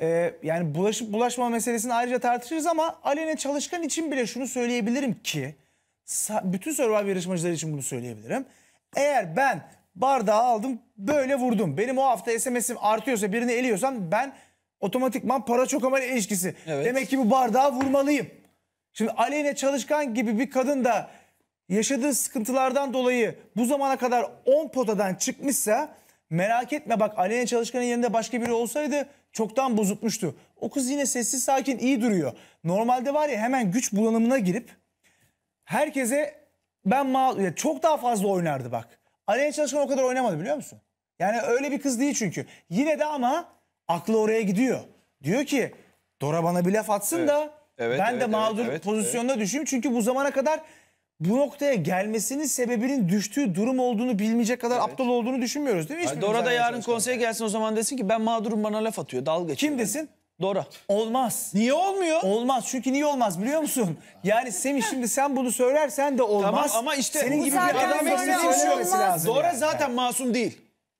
Ee, yani bulaşıp bulaşma meselesini ayrıca tartışırız ama Alene Çalışkan için bile şunu söyleyebilirim ki bütün Survivor yarışmacıları için bunu söyleyebilirim. Eğer ben bardağı aldım böyle vurdum. Benim o hafta SMS'im artıyorsa birini eliyorsam ben otomatikman para çok ama ilişkisi. Evet. Demek ki bu bardağı vurmalıyım. Şimdi Aleyne Çalışkan gibi bir kadın da yaşadığı sıkıntılardan dolayı bu zamana kadar 10 potadan çıkmışsa merak etme bak Aleyne Çalışkan'ın yerinde başka biri olsaydı çoktan bozutmuştu. O kız yine sessiz sakin iyi duruyor. Normalde var ya hemen güç bulanımına girip herkese ben mağdur, çok daha fazla oynardı bak. Aleyna Çalışkan o kadar oynamadı biliyor musun? Yani öyle bir kız değil çünkü. Yine de ama aklı oraya gidiyor. Diyor ki Dora bana bir laf atsın evet. da evet, ben evet, de mağdur evet, pozisyonda evet. düşeyim. Çünkü bu zamana kadar bu noktaya gelmesinin sebebinin düştüğü durum olduğunu bilmeyecek kadar evet. aptal olduğunu düşünmüyoruz değil mi? Hayır, Dora da yarın konseye gelsin o zaman desin ki ben mağdurum bana laf atıyor dalga geçiyor. Kim desin? Dora. Olmaz. Niye olmuyor? Olmaz. Çünkü niye olmaz biliyor musun? Yani Semih şimdi sen bunu söylersen de olmaz. Tamam ama işte senin gibi bir adam söylemesi lazım. Dora yani. zaten masum değil.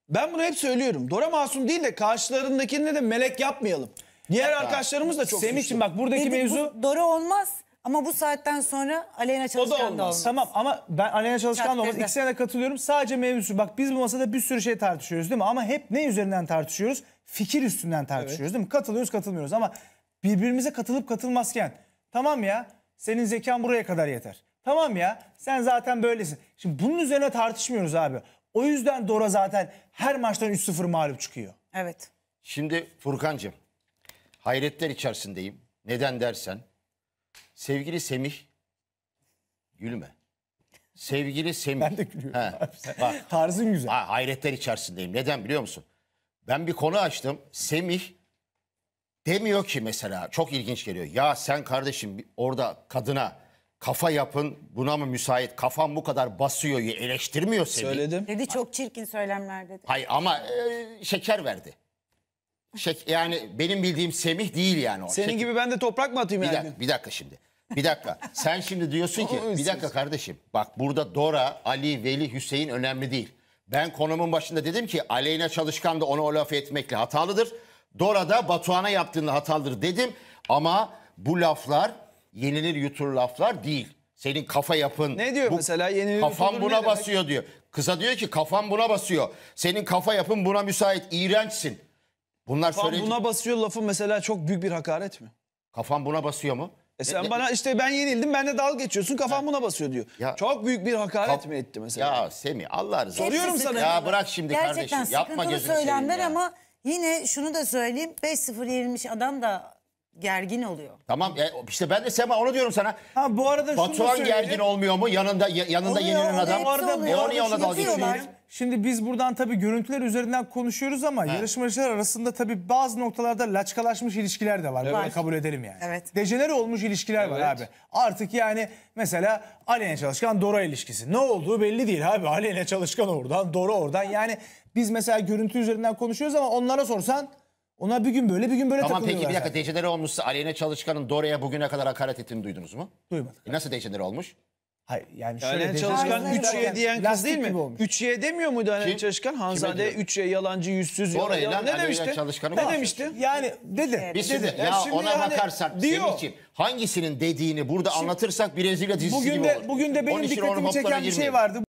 Ben bunu hep söylüyorum. Dora masum değil de karşılarındakine de melek yapmayalım. Diğer arkadaşlarımız da çok Semih için bak buradaki Dedim, mevzu... Bu, Dora olmaz. Ama bu saatten sonra Aleyna Çalışkan da olmaz. da olmaz. Tamam ama ben Aleyna Çalışkan da olmaz. İkisine de katılıyorum. Sadece mevzusu. Bak biz bu masada bir sürü şey tartışıyoruz değil mi? Ama hep ne üzerinden tartışıyoruz? Fikir üstünden tartışıyoruz evet. değil mi? Katılıyoruz katılmıyoruz ama birbirimize katılıp katılmazken tamam ya senin zekan buraya kadar yeter. Tamam ya sen zaten böylesin. Şimdi bunun üzerine tartışmıyoruz abi. O yüzden Dora zaten her maçtan 3-0 mağlup çıkıyor. Evet. Şimdi Furkan'cığım hayretler içerisindeyim. Neden dersen Sevgili Semih. Gülme. Sevgili Semih. Ben de gülüyorum. He, abi Bak, Tarzın güzel. ha, hayretler içerisindeyim. Neden biliyor musun? Ben bir konu açtım. Semih demiyor ki mesela çok ilginç geliyor. Ya sen kardeşim orada kadına kafa yapın buna mı müsait? Kafam bu kadar basıyor eleştirmiyor Semih. Söyledim. Dedi çok çirkin söylemler dedi. Hayır ama e, şeker verdi. Şek yani benim bildiğim Semih değil yani o. Senin Şek- gibi ben de toprak mı atayım bir yani? dakika, bir dakika şimdi. Bir dakika. Sen şimdi diyorsun ki bir dakika kardeşim. Bak burada Dora, Ali, Veli, Hüseyin önemli değil. Ben konumun başında dedim ki Aleyna Çalışkan da ona o lafı etmekle hatalıdır. Dora da Batuhan'a yaptığında hatalıdır dedim. Ama bu laflar yenilir yutur laflar değil. Senin kafa yapın. Ne diyor bu, mesela? Yeni kafam buna basıyor diyor. Kıza diyor ki kafam buna basıyor. Senin kafa yapın buna müsait. İğrençsin. Bunlar Kafam söyleyince... buna basıyor lafı mesela çok büyük bir hakaret mi? Kafam buna basıyor mu? E sen ne, bana işte ben yenildim ben de dalga geçiyorsun kafam buna basıyor diyor. Ya, Çok büyük bir hakaret mi etti mesela? Ya Semih Allah razı olsun. Soruyorum sana. Ya bırak şimdi Gerçekten kardeşim yapma gözünü seveyim Gerçekten sıkıntılı söylemler ama yine şunu da söyleyeyim 5-0 yenilmiş adam da gergin oluyor. Tamam e, işte ben de Sema onu diyorum sana. Ha bu arada şunu Batuhan gergin olmuyor mu? Yanında yanında Oluyor, yenilen adam. Bu arada- bu arada ona şunu dalga diyorlar. Şimdi biz buradan tabii görüntüler üzerinden konuşuyoruz ama yarışmacılar arasında tabii bazı noktalarda laçkalaşmış ilişkiler de var. Bunu kabul edelim yani. Evet. Dejenere olmuş ilişkiler var abi. Artık yani mesela Aleyna Çalışkan Dora ilişkisi. Ne olduğu belli değil abi. Aleyna Çalışkan oradan, Dora oradan. Yani biz mesela görüntü üzerinden konuşuyoruz ama onlara sorsan ona bir gün böyle bir gün böyle Tamam takılıyorlar. peki bir dakika Deceleri olmuşsa Aleyna Çalışkan'ın Dora'ya bugüne kadar hakaret ettiğini duydunuz mu? Duymadık. E nasıl Deceleri olmuş? Hayır yani şöyle Aleyna Çalışkan 3'ye diyen kız değil mi? 3'ye demiyor mu Aleyna Çalışkan? Hanzade 3'ye yalancı yüzsüz yalan. Ne demişti? Çalışkan'ı Ne demişti? Yani dedi. Biz şimdi, dedi. ya Yani ona yani bakarsak diyor. için hangisinin dediğini burada anlatırsak bir Brezilya dizisi gibi Bugün de olur. bugün de benim dikkatimi çeken bir şey vardı.